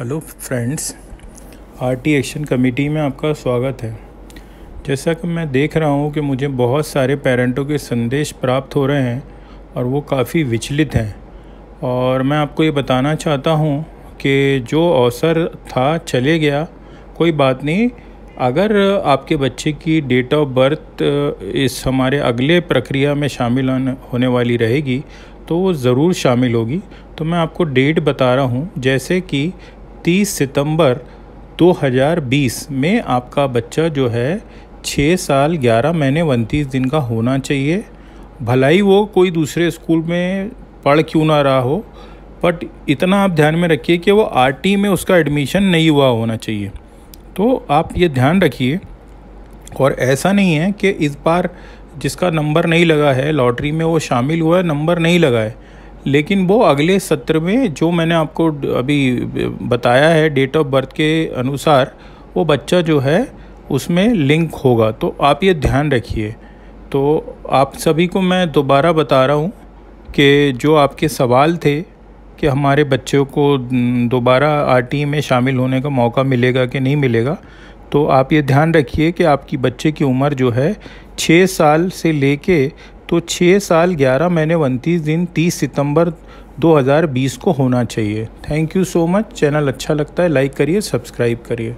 hello friends RT action committee में आपका स्वागत है जैसा कि मैं देख रहा हूँ कि मुझे बहुत सारे पेरेंटों के संदेश प्राप्त हो रहे हैं और वो काफ़ी विचलित हैं और मैं आपको ये बताना चाहता हूँ कि जो अवसर था चले गया कोई बात नहीं अगर आपके बच्चे की डेट ऑफ बर्थ इस हमारे अगले प्रक्रिया में शामिल होने वाली रहेगी तो वो ज़रूर शामिल होगी तो मैं आपको डेट बता रहा हूँ जैसे कि 30 सितंबर 2020 में आपका बच्चा जो है छः साल ग्यारह महीने उनतीस दिन का होना चाहिए भलाई वो कोई दूसरे स्कूल में पढ़ क्यों ना रहा हो बट इतना आप ध्यान में रखिए कि वो आर में उसका एडमिशन नहीं हुआ होना चाहिए तो आप ये ध्यान रखिए और ऐसा नहीं है कि इस बार जिसका नंबर नहीं लगा है लॉटरी में वो शामिल हुआ है नंबर नहीं लगा है लेकिन वो अगले सत्र में जो मैंने आपको अभी बताया है डेट ऑफ बर्थ के अनुसार वो बच्चा जो है उसमें लिंक होगा तो आप ये ध्यान रखिए तो आप सभी को मैं दोबारा बता रहा हूँ कि जो आपके सवाल थे कि हमारे बच्चों को दोबारा आर में शामिल होने का मौका मिलेगा कि नहीं मिलेगा तो आप ये ध्यान रखिए कि आपकी बच्चे की उम्र जो है छः साल से लेके तो छः साल ग्यारह महीने उनतीस दिन तीस सितंबर 2020 को होना चाहिए thank you so much channel अच्छा लगता है लाइक करिए सब्सक्राइब करिए